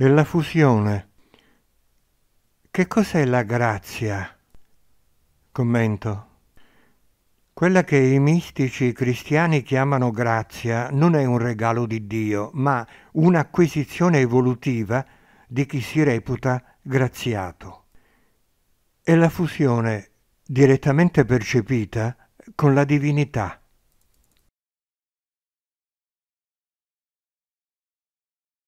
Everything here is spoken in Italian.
e la fusione. Che cos'è la grazia? Commento. Quella che i mistici cristiani chiamano grazia non è un regalo di Dio, ma un'acquisizione evolutiva di chi si reputa graziato. È la fusione direttamente percepita con la divinità.